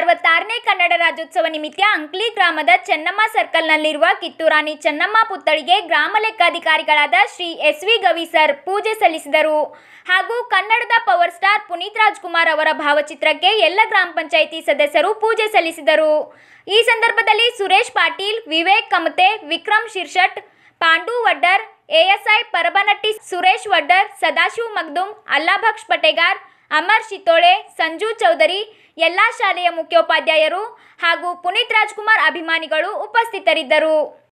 ಅರವತ್ತಾರನೇ ಕನ್ನಡ ರಾಜ್ಯೋತ್ಸವ ನಿಮಿತ್ತ ಅಂಕ್ಲಿ ಗ್ರಾಮದ ಚೆನ್ನಮ್ಮ ಸರ್ಕಲ್ನಲ್ಲಿರುವ ಕಿತ್ತೂರಾಣಿ ಚೆನ್ನಮ್ಮ ಪುತ್ಥಳಿಗೆ ಗ್ರಾಮ ಲೆಕ್ಕಾಧಿಕಾರಿಗಳಾದ Shri S V Gavi sir ಪೂಜೆ ಸಲ್ಲಿಸಿದರು ಹಾಗೂ ಕನ್ನಡದ ಪವರ್ ಸ್ಟಾರ್ ಪುನೀತ್ ರಾಜ್ಕುಮಾರ್ ಅವರ ಭಾವಚಿತ್ರಕ್ಕೆ ಎಲ್ಲ ಗ್ರಾಮ ಪಂಚಾಯಿತಿ ಸದಸ್ಯರು ಪೂಜೆ ಸಲ್ಲಿಸಿದರು ಈ ಸಂದರ್ಭದಲ್ಲಿ ಸುರೇಶ್ ಪಾಟೀಲ್ ವಿವೇಕ್ ಕಮತೆ ವಿಕ್ರಮ್ ಶಿರ್ಷಟ್ ಪಾಂಡು ವಡ್ಡರ್ ಎಎಸ್ಐ ಪರಬನಟ್ಟಿ ಸುರೇಶ್ ವಡ್ಡರ್ ಸದಾಶಿವ್ ಮಗ್ದುಮ್ ಅಲ್ಲಾಭಕ್ಷ್ ಪಟೇಗಾರ್ ಅಮರ್ ಶಿತೋಳೆ ಸಂಜು ಚೌಧರಿ ಎಲ್ಲಾ ಶಾಲೆಯ ಮುಖ್ಯೋಪಾಧ್ಯಾಯರು ಹಾಗೂ ಪುನೀತ್ ರಾಜ್ಕುಮಾರ್ ಅಭಿಮಾನಿಗಳು ಉಪಸ್ಥಿತರಿದ್ದರು